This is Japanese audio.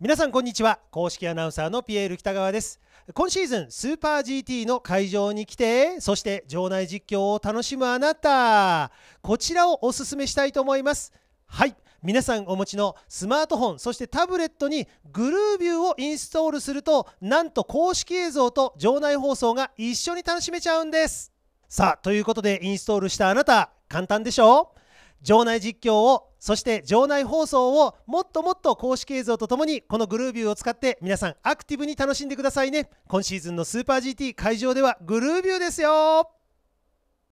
皆さんこんにちは公式アナウンサーのピエール北川です今シーズンスーパー GT の会場に来てそして場内実況を楽しむあなたこちらをおすすめしたいと思いますはい皆さんお持ちのスマートフォンそしてタブレットにグルービューをインストールするとなんと公式映像と場内放送が一緒に楽しめちゃうんですさあということでインストールしたあなた簡単でしょう場内実況をそして場内放送をもっともっと公式映像とともにこのグルービューを使って皆さんアクティブに楽しんでくださいね今シーズンのスーパー GT 会場ではグルービューですよ